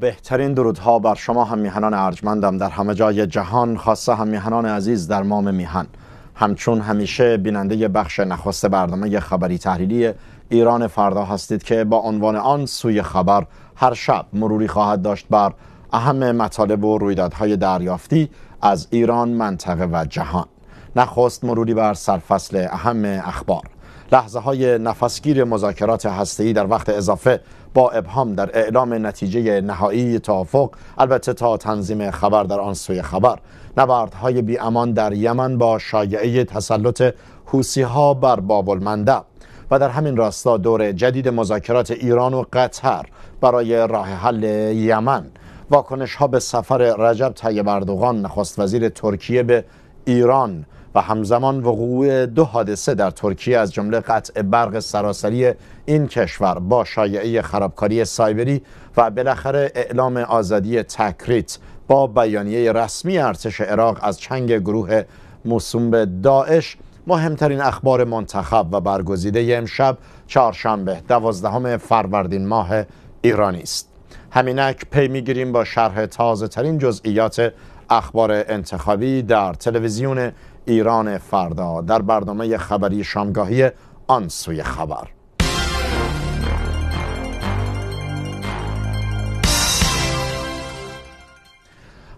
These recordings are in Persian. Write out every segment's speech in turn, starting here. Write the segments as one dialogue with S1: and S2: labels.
S1: بهترین درودها بر شما همیهنان میهنان ارجمندم در همه جای جهان خاصه همیهنان عزیز در مام میهن همچون همیشه بیننده بخش نخست برنامه خبری تحلیلی ایران فردا هستید که با عنوان آن سوی خبر هر شب مروری خواهد داشت بر اهم مطالب و رویدادهای دریافتی از ایران منطقه و جهان نخست مروری بر سرفصل اهم اخبار لحظه های نفسگیر مذاکرات هسته‌ای در وقت اضافه با ابهام در اعلام نتیجه نهایی توافق البته تا تنظیم خبر در آن سوی خبر نبردهای بیامان در یمن با شایعه تسلط حوسی ها بر باب و در همین راستا دور جدید مذاکرات ایران و قطر برای راه حل یمن واکنش ها به سفر رجب طیب اردوغان نخست وزیر ترکیه به ایران و همزمان وقوع دو حادثه در ترکیه از جمله قطع برق سراسری این کشور با شایعه خرابکاری سایبری و بالاخره اعلام آزادی تکریت با بیانیه رسمی ارتش عراق از چنگ گروه موسوم به داعش مهمترین اخبار منتخب و برگزیده امشب چهارشنبه دوازدهم فروردین ماه ایرانی است همینک پی میگیریم با شرح تازه ترین جزئیات اخبار انتخابی در تلویزیون ایران فردا در برنامه خبری شامگاهی آن سوی خبر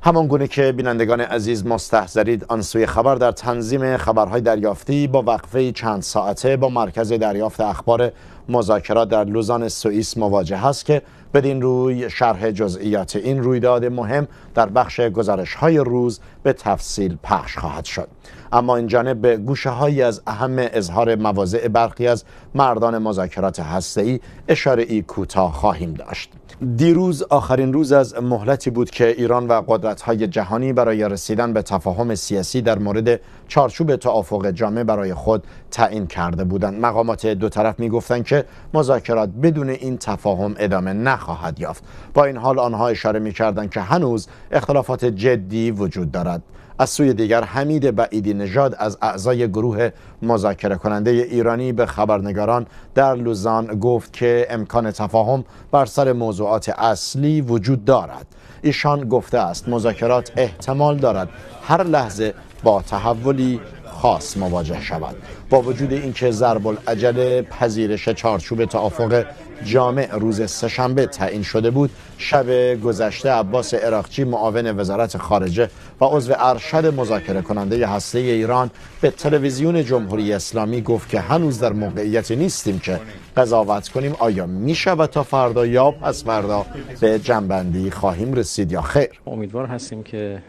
S1: همان گونه که بینندگان عزیز مستحضرید آن سوی خبر در تنظیم خبرهای دریافتی با وقفه چند ساعته با مرکز دریافت اخبار مذاکرات در لوزان سوئیس مواجه است که بدین روی شرح جزئیات این رویداد مهم در بخش گزارش های روز به تفصیل پخش خواهد شد اما این جانب به گوشه هایی از اهم اظهار مواضع برخی از مردان مذاکرات ای اشاره ای کوتاه خواهیم داشت دیروز آخرین روز از مهلتی بود که ایران و قدرت‌های جهانی برای رسیدن به تفاهم سیاسی در مورد چارچوب توافق جامع برای خود تعیین کرده بودند. مقامات دو طرف می‌گفتند که مذاکرات بدون این تفاهم ادامه نخواهد یافت. با این حال آنها اشاره می‌کردند که هنوز اختلافات جدی وجود دارد. از سوی دیگر حمید بعیدی نژاد از اعضای گروه مذاکره کننده ایرانی به خبرنگاران در لوزان گفت که امکان تفاهم بر سر موضوعات اصلی وجود دارد ایشان گفته است مذاکرات احتمال دارد هر لحظه با تحولی خاص مواجه شود با وجود اینکه ضرب العجل پذیرش چارچوب توافق جامع روز سهشنبه تعیین شده بود شب گذشته عباس عراقچی معاون وزارت خارجه و عضو ارشد مذاکره کننده هسته ایران به تلویزیون جمهوری اسلامی گفت که هنوز در موقعیتی نیستیم که قضاوت کنیم آیا می شود تا فردا یا پس فردا به جنبندی خواهیم رسید یا خیر امیدوار هستیم که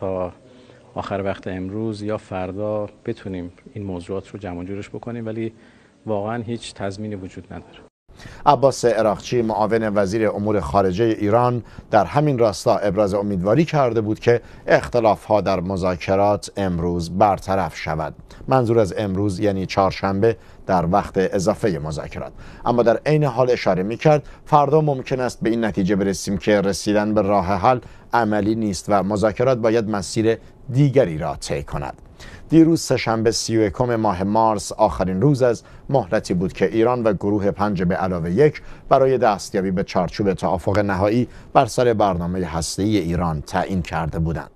S1: تا آخر وقت امروز یا فردا بتونیم این موضوعات رو جمع جورش بکنیم ولی واقعا هیچ تضمینی وجود نداره عباس عراقچی معاون وزیر امور خارجه ایران در همین راستا ابراز امیدواری کرده بود که اختلاف ها در مذاکرات امروز برطرف شود منظور از امروز یعنی چهارشنبه در وقت اضافه مذاکرات اما در عین حال اشاره می کرد فردا ممکن است به این نتیجه برسیم که رسیدن به راه حل عملی نیست و مذاکرات باید مسیر دیگری را طی کند دیروز سهشنبه سیوکم ماه مارس آخرین روز از مهلتی بود که ایران و گروه پنج به علاوه یک برای دستیابی به چارچوب توافق نهایی بر سر برنامه هسته‌ای ایران تعیین کرده بودند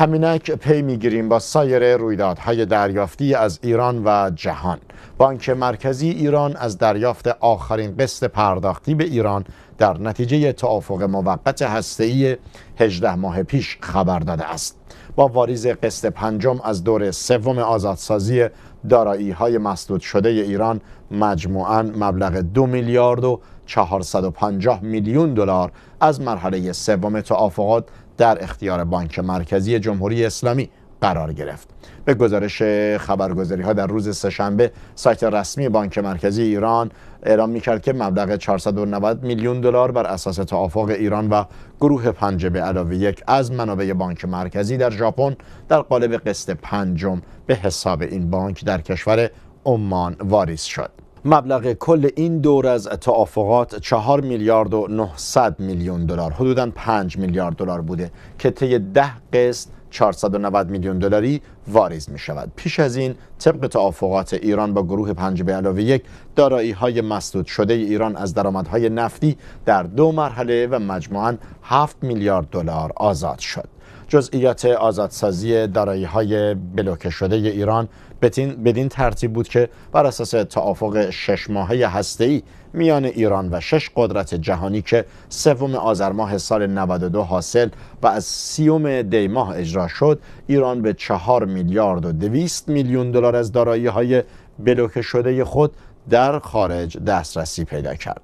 S1: همینک پی میگیریم با سایر رویدادهای دریافتی از ایران و جهان بانک مرکزی ایران از دریافت آخرین قسط پرداختی به ایران در نتیجه توافق موقت هسته‌ای 18 ماه پیش خبر داده است با واریز قسط پنجم از دور سوم آزادسازی دارایی های مسدود شده ایران مجموعاً مبلغ دو میلیارد و 450 میلیون دلار از مرحله سوم توافقات در اختیار بانک مرکزی جمهوری اسلامی قرار گرفت به گزارش خبرگزاری ها در روز سهشنبه سایت رسمی بانک مرکزی ایران اعلام میکرد که مبلغ 490 میلیون دلار بر اساس توافق ایران و گروه پنج به علاوه یک از منابع بانک مرکزی در ژاپن در قالب قسط پنجم به حساب این بانک در کشور عمان واریز شد مبلغ کل این دور از توافقات 4 میلیارد و 900 میلیون دلار حدودا 5 میلیارد دلار بوده که طی 10 قسط 490 میلیون دلاری واریز می شود پیش از این طبق توافقات ایران با گروه 5 به علاوه یک دارایی های مسدود شده ایران از درآمدهای نفتی در دو مرحله و مجموعاً 7 میلیارد دلار آزاد شد جزئیات آزادسازی دارایی های بلوکه شده ایران بدین ترتیب بود که بر اساس توافق شش ماهه هسته‌ای میان ایران و شش قدرت جهانی که سوم آذر ماه سال 92 حاصل و از سیوم دی ماه اجرا شد ایران به چهار میلیارد و دویست میلیون دلار از دارایی های بلوکه شده خود در خارج دسترسی پیدا کرد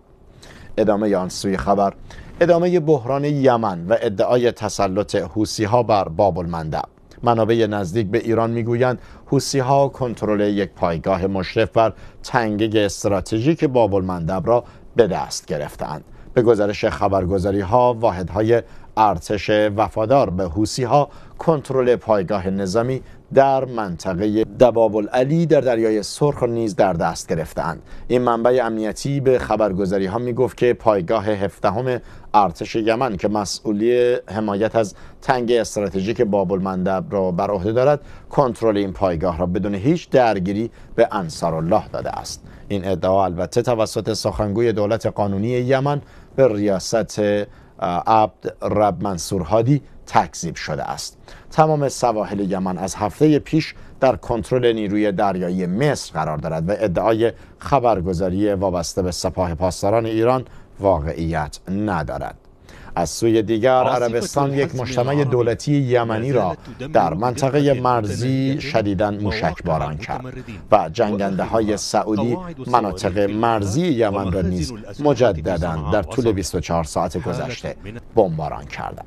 S1: ادامه آن سوی خبر ادامه بحران یمن و ادعای تسلط حوسی ها بر باب المندب منابع نزدیک به ایران میگویند حوسی ها کنترل یک پایگاه مشرف بر تنگه استراتژیک باب المندب را به دست گرفتند به گزارش خبرگزاری ها واحد های ارتش وفادار به حوسی ها کنترل پایگاه نظامی در منطقه دبابل العلی در دریای سرخ نیز در دست گرفتند این منبع امنیتی به خبرگزاری ها می گفت که پایگاه هفدهم ارتش یمن که مسئولی حمایت از تنگ استراتژیک باب المندب را بر عهده دارد کنترل این پایگاه را بدون هیچ درگیری به انصار الله داده است این ادعا البته توسط سخنگوی دولت قانونی یمن به ریاست عبد رب منصور هادی تکذیب شده است تمام سواحل یمن از هفته پیش در کنترل نیروی دریایی مصر قرار دارد و ادعای خبرگزاری وابسته به سپاه پاسداران ایران واقعیت ندارد از سوی دیگر عربستان یک مجتمع دولتی یمنی را در منطقه مرزی شدیداً باران کرد و جنگنده های سعودی مناطق مرزی یمن را نیز مجددا در طول 24 ساعت گذشته بمباران کردند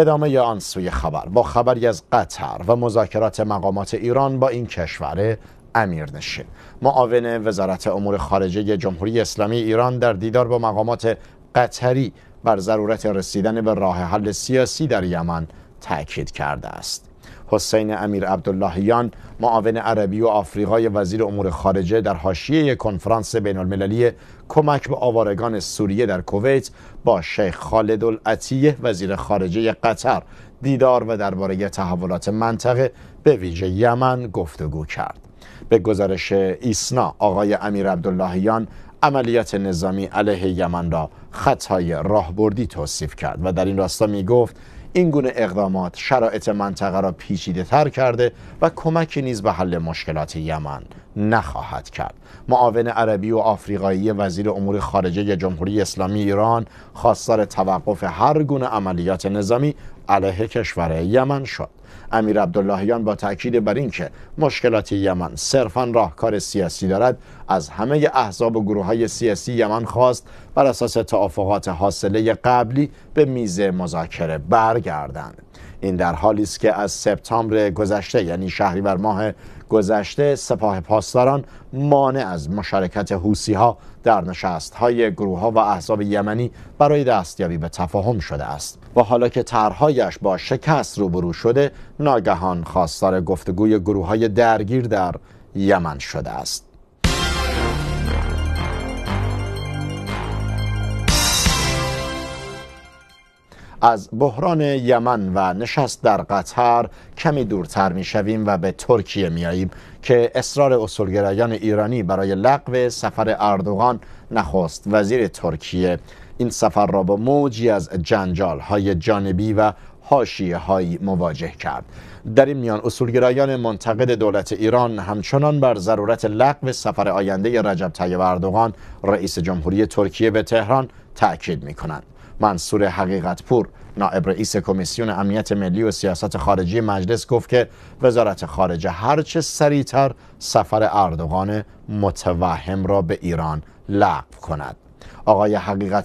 S1: ادامه آن سوی خبر با خبری از قطر و مذاکرات مقامات ایران با این کشور امیرنشین معاون وزارت امور خارجه جمهوری اسلامی ایران در دیدار با مقامات قطری بر ضرورت رسیدن به راه حل سیاسی در یمن تاکید کرده است حسین امیر عبداللهیان معاون عربی و آفریقای وزیر امور خارجه در حاشیه کنفرانس بین المللی کمک به آوارگان سوریه در کویت با شیخ خالد العطیه وزیر خارجه قطر دیدار و درباره تحولات منطقه به ویژه یمن گفتگو کرد به گزارش ایسنا آقای امیر عبداللهیان عملیات نظامی علیه یمن را خطای راهبردی توصیف کرد و در این راستا می گفت این گونه اقدامات شرایط منطقه را پیچیده تر کرده و کمکی نیز به حل مشکلات یمن نخواهد کرد معاون عربی و آفریقایی وزیر امور خارجه جمهوری اسلامی ایران خواستار توقف هر گونه عملیات نظامی علیه کشور یمن شد امیر عبداللهیان با تاکید بر اینکه مشکلات یمن صرفا راهکار سیاسی دارد از همه احزاب و گروه های سیاسی یمن خواست بر اساس توافقات حاصله قبلی به میز مذاکره برگردند این در حالی است که از سپتامبر گذشته یعنی شهریور ماه گذشته سپاه پاسداران مانع از مشارکت حوسی ها در نشست های گروه ها و احزاب یمنی برای دستیابی به تفاهم شده است و حالا که طرحهایش با شکست روبرو شده ناگهان خواستار گفتگوی گروه های درگیر در یمن شده است از بحران یمن و نشست در قطر کمی دورتر می شویم و به ترکیه می آییم که اصرار اصولگرایان ایرانی برای لغو سفر اردوغان نخست وزیر ترکیه این سفر را با موجی از جنجال های جانبی و هاشیه هایی مواجه کرد در این میان اصولگرایان منتقد دولت ایران همچنان بر ضرورت لغو سفر آینده رجب طیب اردوغان رئیس جمهوری ترکیه به تهران تأکید می کنند منصور حقیقت پور نائب رئیس کمیسیون امنیت ملی و سیاست خارجی مجلس گفت که وزارت خارجه هرچه سریعتر سفر اردوغان متوهم را به ایران لغو کند آقای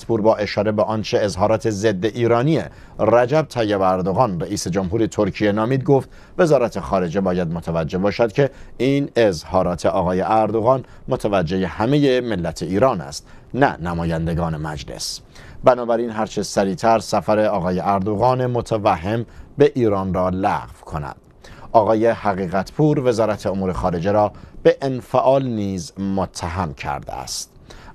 S1: پور با اشاره به آنچه اظهارات ضد ایرانی رجب طیب اردوغان رئیس جمهور ترکیه نامید گفت وزارت خارجه باید متوجه باشد که این اظهارات آقای اردوغان متوجه همه ملت ایران است نه نمایندگان مجلس بنابراین هرچه سریعتر سفر آقای اردوغان متوهم به ایران را لغو کند آقای حقیقت پور وزارت امور خارجه را به انفعال نیز متهم کرده است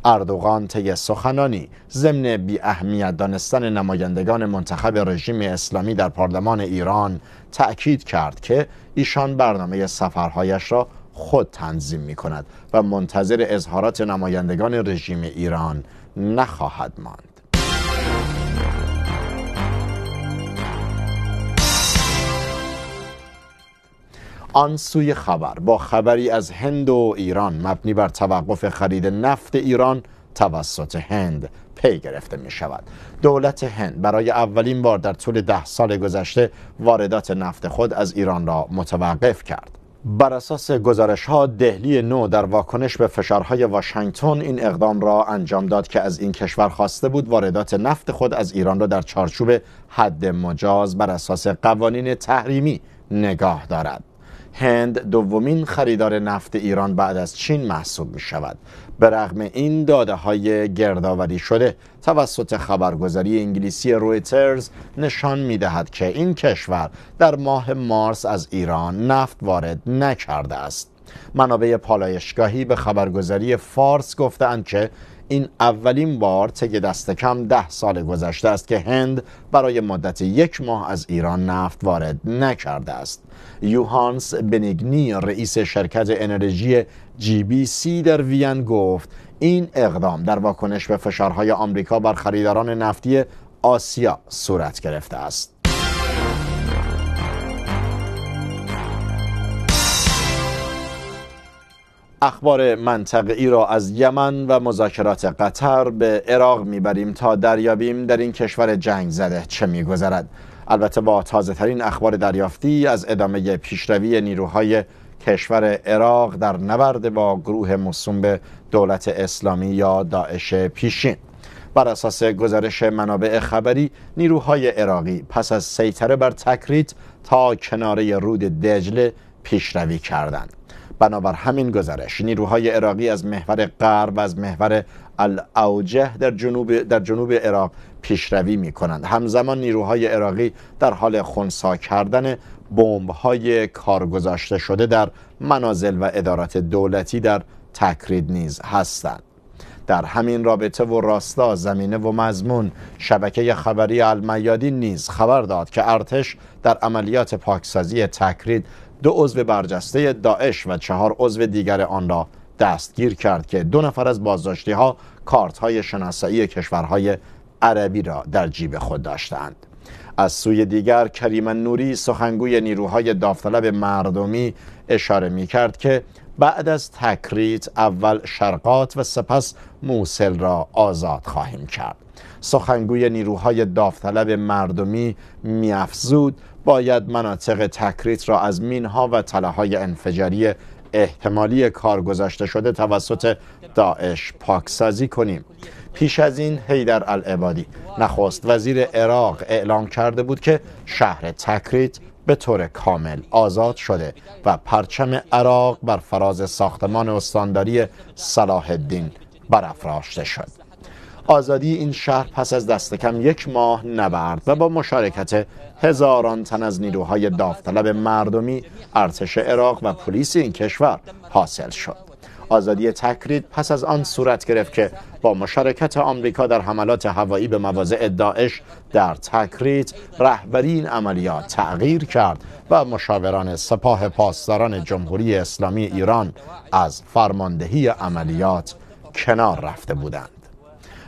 S1: اردوغان طی سخنانی ضمن بی اهمیت دانستن نمایندگان منتخب رژیم اسلامی در پارلمان ایران تأکید کرد که ایشان برنامه سفرهایش را خود تنظیم می کند و منتظر اظهارات نمایندگان رژیم ایران نخواهد ماند آن سوی خبر با خبری از هند و ایران مبنی بر توقف خرید نفت ایران توسط هند پی گرفته می شود دولت هند برای اولین بار در طول ده سال گذشته واردات نفت خود از ایران را متوقف کرد بر اساس گزارش ها دهلی نو در واکنش به فشارهای واشنگتن این اقدام را انجام داد که از این کشور خواسته بود واردات نفت خود از ایران را در چارچوب حد مجاز بر اساس قوانین تحریمی نگاه دارد هند دومین خریدار نفت ایران بعد از چین محسوب می شود به رغم این داده های گردآوری شده توسط خبرگزاری انگلیسی رویترز نشان می دهد که این کشور در ماه مارس از ایران نفت وارد نکرده است منابع پالایشگاهی به خبرگزاری فارس گفتند که این اولین بار طی دست کم ده سال گذشته است که هند برای مدت یک ماه از ایران نفت وارد نکرده است یوهانس بنگنی رئیس شرکت انرژی جی بی سی در وین گفت این اقدام در واکنش به فشارهای آمریکا بر خریداران نفتی آسیا صورت گرفته است اخبار منطقه را از یمن و مذاکرات قطر به عراق میبریم تا دریابیم در این کشور جنگ زده چه میگذرد البته با تازه ترین اخبار دریافتی از ادامه پیشروی نیروهای کشور عراق در نبرد با گروه مصوم به دولت اسلامی یا داعش پیشین بر اساس گزارش منابع خبری نیروهای عراقی پس از سیطره بر تکریت تا کناره رود دجله پیشروی کردند بنابر همین گزارش نیروهای عراقی از محور غرب و از محور الاوجه در جنوب در جنوب عراق پیشروی می کنند همزمان نیروهای عراقی در حال خونسا کردن بمب های گذاشته شده در منازل و ادارات دولتی در تکرید نیز هستند در همین رابطه و راستا زمینه و مضمون شبکه خبری المیادی نیز خبر داد که ارتش در عملیات پاکسازی تکرید دو عضو برجسته داعش و چهار عضو دیگر آن را دستگیر کرد که دو نفر از بازداشتی ها کارت های شناسایی کشورهای عربی را در جیب خود داشتند از سوی دیگر کریم نوری سخنگوی نیروهای داوطلب مردمی اشاره می کرد که بعد از تکریت اول شرقات و سپس موسل را آزاد خواهیم کرد سخنگوی نیروهای داوطلب مردمی میافزود باید مناطق تکریت را از مینها و های انفجاری احتمالی کار گذاشته شده توسط داعش پاکسازی کنیم پیش از این حیدر العبادی نخست وزیر عراق اعلام کرده بود که شهر تکریت به طور کامل آزاد شده و پرچم عراق بر فراز ساختمان استانداری صلاح الدین برافراشته شد آزادی این شهر پس از دست کم یک ماه نبرد و با مشارکت هزاران تن از نیروهای داوطلب مردمی ارتش عراق و پلیس این کشور حاصل شد آزادی تکرید پس از آن صورت گرفت که با مشارکت آمریکا در حملات هوایی به مواضع داعش در تکریت رهبری این عملیات تغییر کرد و مشاوران سپاه پاسداران جمهوری اسلامی ایران از فرماندهی عملیات کنار رفته بودند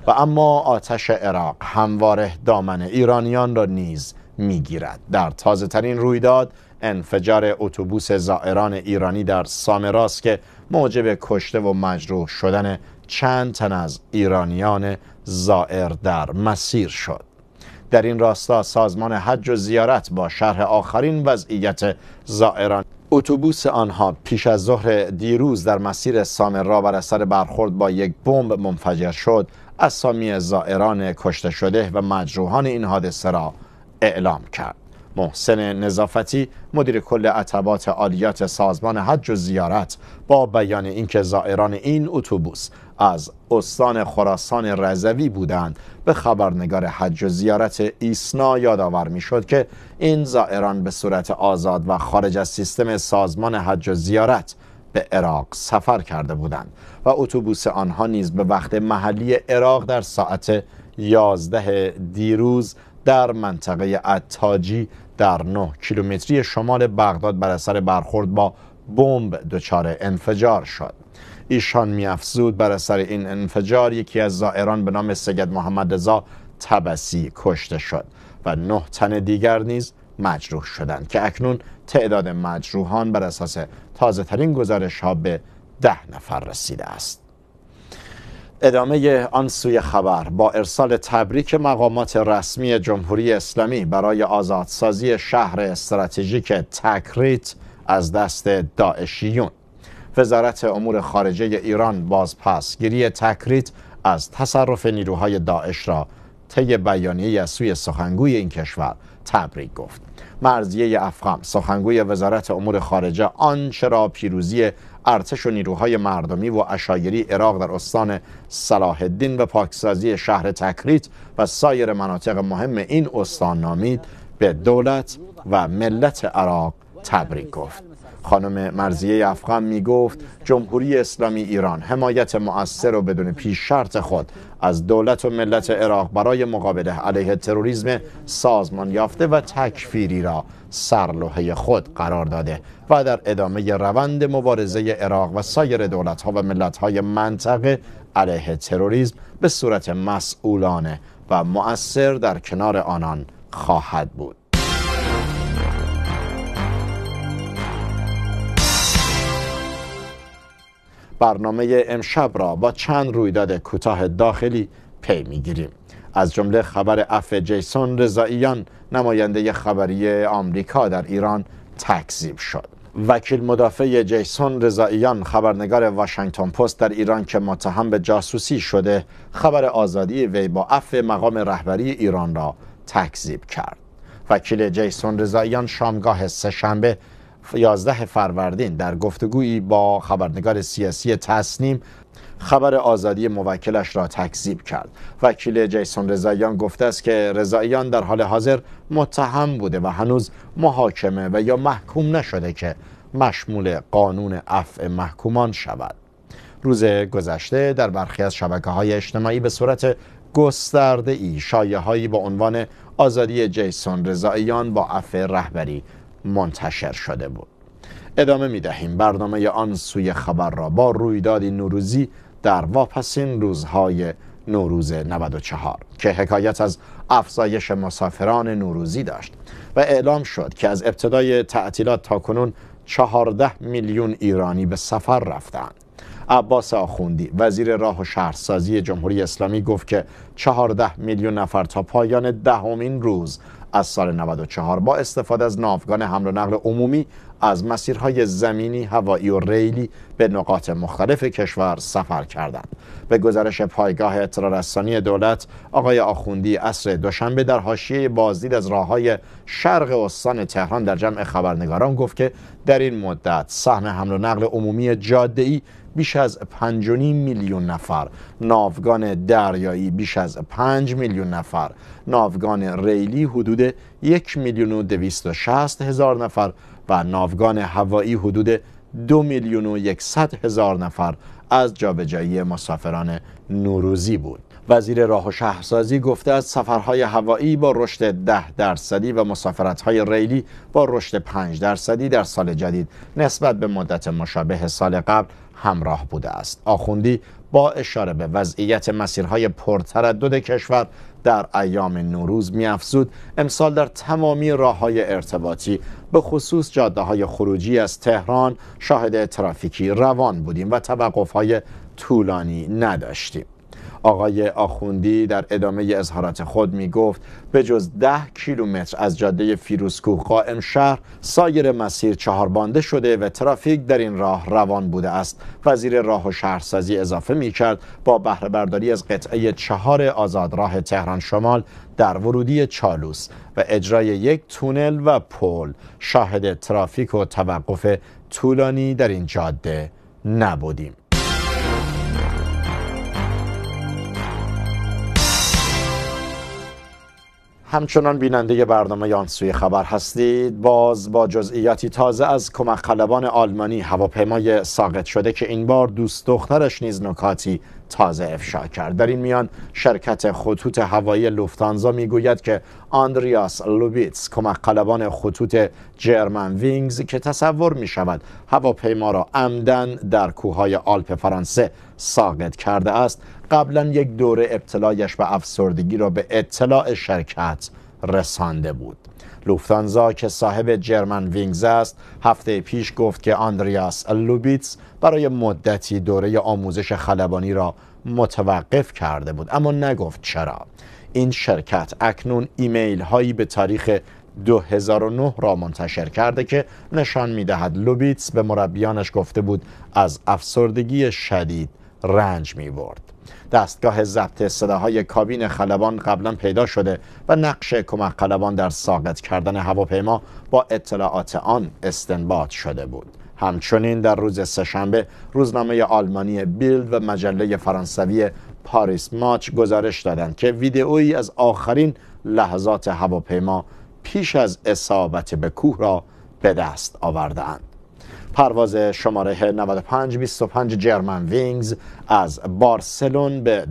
S1: و اما آتش عراق همواره دامن ایرانیان را نیز میگیرد در تازه رویداد انفجار اتوبوس زائران ایرانی در سامراست که موجب کشته و مجروح شدن چند تن از ایرانیان زائر در مسیر شد در این راستا سازمان حج و زیارت با شرح آخرین وضعیت زائران اتوبوس آنها پیش از ظهر دیروز در مسیر سامرا بر اثر برخورد با یک بمب منفجر شد اسامی زائران کشته شده و مجروحان این حادثه را اعلام کرد محسن نظافتی مدیر کل عتبات عالیات سازمان حج و زیارت با بیان اینکه زائران این اتوبوس از استان خراسان رضوی بودند به خبرنگار حج و زیارت ایسنا یادآور میشد که این زائران به صورت آزاد و خارج از سیستم سازمان حج و زیارت به عراق سفر کرده بودند و اتوبوس آنها نیز به وقت محلی عراق در ساعت 11 دیروز در منطقه اتاجی در 9 کیلومتری شمال بغداد بر اثر برخورد با بمب دچار انفجار شد ایشان میافزود بر اثر این انفجار یکی از زائران به نام سید محمد رضا تبسی کشته شد و نه تن دیگر نیز مجروح شدند که اکنون تعداد مجروحان بر اساس تازه ترین گزارش ها به ده نفر رسیده است ادامه آن سوی خبر با ارسال تبریک مقامات رسمی جمهوری اسلامی برای آزادسازی شهر استراتژیک تکریت از دست داعشیون وزارت امور خارجه ایران بازپسگیری تکریت از تصرف نیروهای داعش را طی بیانیه از سوی سخنگوی این کشور تبریک گفت مرزیه افغان سخنگوی وزارت امور خارجه آنچه را پیروزی ارتش و نیروهای مردمی و اشایری عراق در استان صلاح الدین و پاکسازی شهر تکریت و سایر مناطق مهم این استان نامید به دولت و ملت عراق تبریک گفت خانم مرزیه افغان میگفت جمهوری اسلامی ایران حمایت مؤثر و بدون پیش شرط خود از دولت و ملت عراق برای مقابله علیه تروریسم سازمان یافته و تکفیری را سرلوحه خود قرار داده و در ادامه روند مبارزه عراق و سایر دولت ها و ملت های منطقه علیه تروریسم به صورت مسئولانه و مؤثر در کنار آنان خواهد بود برنامه امشب را با چند رویداد کوتاه داخلی پی میگیریم از جمله خبر اف جیسون رضاییان نماینده خبری آمریکا در ایران تکذیب شد وکیل مدافع جیسون رضاییان خبرنگار واشنگتن پست در ایران که متهم به جاسوسی شده خبر آزادی وی با اف مقام رهبری ایران را تکذیب کرد وکیل جیسون رضاییان شامگاه سهشنبه 11 فروردین در گفتگویی با خبرنگار سیاسی تصنیم خبر آزادی موکلش را تکذیب کرد وکیل جیسون رضاییان گفته است که رضاییان در حال حاضر متهم بوده و هنوز محاکمه و یا محکوم نشده که مشمول قانون عفع محکومان شود روز گذشته در برخی از شبکه های اجتماعی به صورت گسترده ای شایه هایی با عنوان آزادی جیسون رضاییان با عفو رهبری منتشر شده بود ادامه می دهیم برنامه آن سوی خبر را با رویدادی نوروزی در واپسین روزهای نوروز 94 که حکایت از افزایش مسافران نوروزی داشت و اعلام شد که از ابتدای تعطیلات تا کنون 14 میلیون ایرانی به سفر رفتند عباس آخوندی وزیر راه و شهرسازی جمهوری اسلامی گفت که 14 میلیون نفر تا پایان دهمین روز از سال 94 با استفاده از ناوگان حمل و نقل عمومی از مسیرهای زمینی، هوایی و ریلی به نقاط مختلف کشور سفر کردند. به گزارش پایگاه اطلاعرسانی دولت، آقای آخوندی اصر دوشنبه در حاشیه بازدید از های شرق استان تهران در جمع خبرنگاران گفت که در این مدت صحن حمل و نقل عمومی جاده‌ای بیش از 5.5 میلیون نفر، ناوگان دریایی بیش از 5 میلیون نفر، ناوگان ریلی حدود یک میلیون و هزار نفر و ناوگان هوایی حدود دو میلیون و یکصد هزار نفر از جابجایی مسافران نوروزی بود وزیر راه و شهرسازی گفته است سفرهای هوایی با رشد 10 درصدی و مسافرتهای ریلی با رشد 5 درصدی در سال جدید نسبت به مدت مشابه سال قبل همراه بوده است آخوندی با اشاره به وضعیت مسیرهای پرتردد کشور در ایام نوروز میافزود امسال در تمامی راه های ارتباطی به خصوص جاده های خروجی از تهران شاهد ترافیکی روان بودیم و توقف های طولانی نداشتیم آقای آخوندی در ادامه اظهارات خود می گفت به جز ده کیلومتر از جاده فیروزکوه قائم شهر سایر مسیر چهار بانده شده و ترافیک در این راه روان بوده است وزیر راه و شهرسازی اضافه می کرد با بهره برداری از قطعه چهار آزاد راه تهران شمال در ورودی چالوس و اجرای یک تونل و پل شاهد ترافیک و توقف طولانی در این جاده نبودیم همچنان بیننده برنامه یانسوی خبر هستید باز با جزئیاتی تازه از کمک خلبان آلمانی هواپیمای ساقط شده که این بار دوست دخترش نیز نکاتی تازه افشا کرد در این میان شرکت خطوط هوایی لوفتانزا میگوید که آندریاس لوبیتس کمک قلبان خطوط جرمن وینگز که تصور می شود هواپیما را عمدن در کوههای آلپ فرانسه ساقط کرده است قبلا یک دوره ابتلایش به افسردگی را به اطلاع شرکت رسانده بود لوفتانزا که صاحب جرمن وینگز است هفته پیش گفت که آندریاس لوبیتس برای مدتی دوره آموزش خلبانی را متوقف کرده بود اما نگفت چرا این شرکت اکنون ایمیل هایی به تاریخ 2009 را منتشر کرده که نشان می دهد لوبیتس به مربیانش گفته بود از افسردگی شدید رنج می برد. دستگاه ضبط صداهای کابین خلبان قبلا پیدا شده و نقش کمک خلبان در ساقط کردن هواپیما با اطلاعات آن استنباط شده بود همچنین در روز سهشنبه روزنامه آلمانی بیلد و مجله فرانسوی پاریس ماچ گزارش دادند که ویدئویی از آخرین لحظات هواپیما پیش از اصابت به کوه را به دست آوردند پرواز شماره 95-25 جرمن وینگز از بارسلون به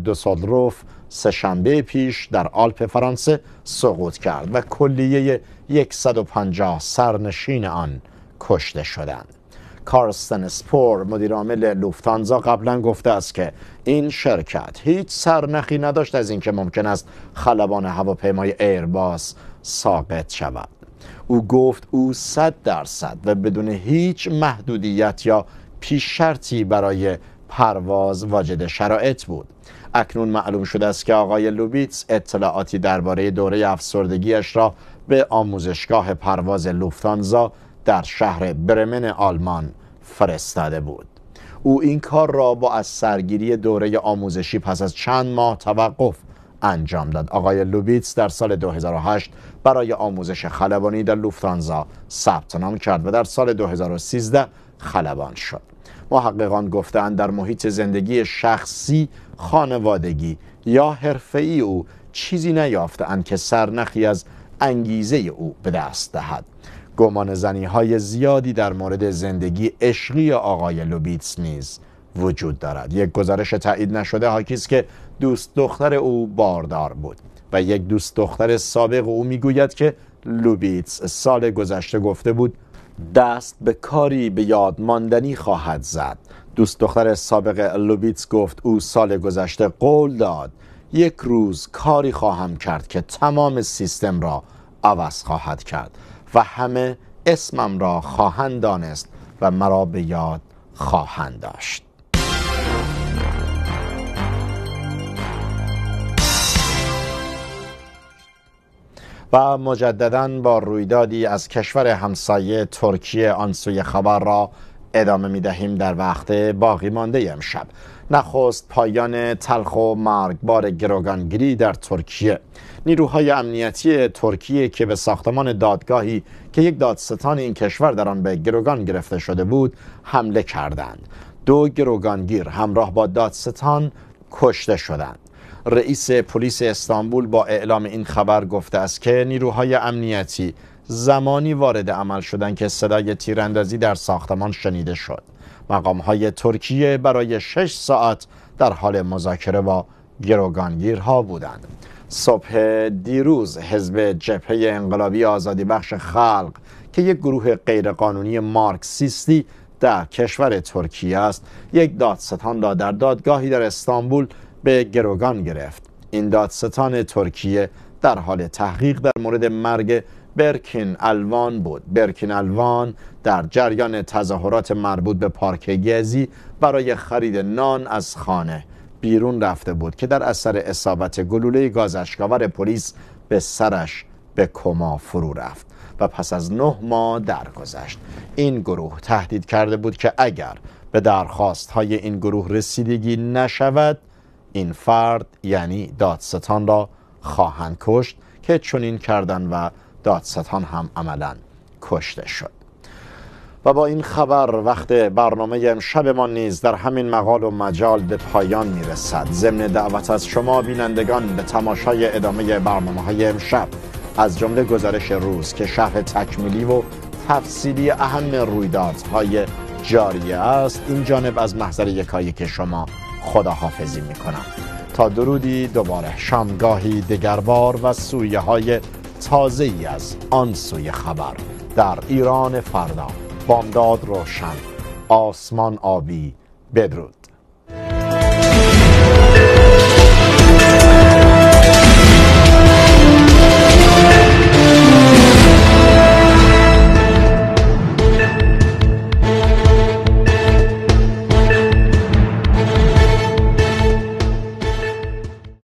S1: سه شنبه پیش در آلپ فرانسه سقوط کرد و کلیه 150 سرنشین آن کشته شدند کارستن سپور مدیر عامل لوفتانزا قبلا گفته است که این شرکت هیچ سرنخی نداشت از اینکه ممکن است خلبان هواپیمای ایرباس ساقط شود او گفت او صد درصد و بدون هیچ محدودیت یا پیش شرطی برای پرواز واجد شرایط بود اکنون معلوم شده است که آقای لوبیتس اطلاعاتی درباره دوره افسردگیش را به آموزشگاه پرواز لوفتانزا در شهر برمن آلمان فرستاده بود او این کار را با از سرگیری دوره آموزشی پس از چند ماه توقف انجام داد آقای لوبیتس در سال 2008 برای آموزش خلبانی در لوفتانزا ثبت نام کرد و در سال 2013 خلبان شد محققان گفتند در محیط زندگی شخصی خانوادگی یا حرفه‌ای او چیزی نیافتند که سرنخی از انگیزه او به دست دهد گمان زنی های زیادی در مورد زندگی عشقی آقای لوبیتس نیز وجود دارد یک گزارش تایید نشده هاکیست که دوست دختر او باردار بود و یک دوست دختر سابق او میگوید که لوبیتس سال گذشته گفته بود دست به کاری به یاد ماندنی خواهد زد دوست دختر سابق لوبیتس گفت او سال گذشته قول داد یک روز کاری خواهم کرد که تمام سیستم را عوض خواهد کرد و همه اسمم را خواهند دانست و مرا به یاد خواهند داشت و مجددا با رویدادی از کشور همسایه ترکیه آن سوی خبر را ادامه می دهیم در وقت باقی مانده امشب نخست پایان تلخ و مرگبار گروگانگیری در ترکیه نیروهای امنیتی ترکیه که به ساختمان دادگاهی که یک دادستان این کشور در آن به گروگان گرفته شده بود حمله کردند دو گروگانگیر همراه با دادستان کشته شدند رئیس پلیس استانبول با اعلام این خبر گفته است که نیروهای امنیتی زمانی وارد عمل شدند که صدای تیراندازی در ساختمان شنیده شد مقام های ترکیه برای 6 ساعت در حال مذاکره با گروگانگیرها بودند صبح دیروز حزب جبهه انقلابی آزادی بخش خلق که یک گروه غیرقانونی مارکسیستی در کشور ترکیه است یک دادستان را در دادگاهی در استانبول به گروگان گرفت این دادستان ترکیه در حال تحقیق در مورد مرگ برکین الوان بود برکین الوان در جریان تظاهرات مربوط به پارک گزی برای خرید نان از خانه بیرون رفته بود که در اثر اصابت گلوله گازشگاور پلیس به سرش به کما فرو رفت و پس از نه ماه درگذشت این گروه تهدید کرده بود که اگر به درخواست های این گروه رسیدگی نشود این فرد یعنی دادستان را خواهند کشت که چنین کردن و دادستان هم عملا کشته شد و با این خبر وقت برنامه امشب ما نیز در همین مقال و مجال به پایان میرسد ضمن دعوت از شما بینندگان به تماشای ادامه برنامه های امشب از جمله گزارش روز که شرح تکمیلی و تفصیلی اهم رویدادهای جاری است این جانب از محضر که شما خداحافظی میکنم تا درودی دوباره شامگاهی دگربار و سویه های تازه ای از آن سوی خبر در ایران فردا بامداد روشن آسمان آبی بدرود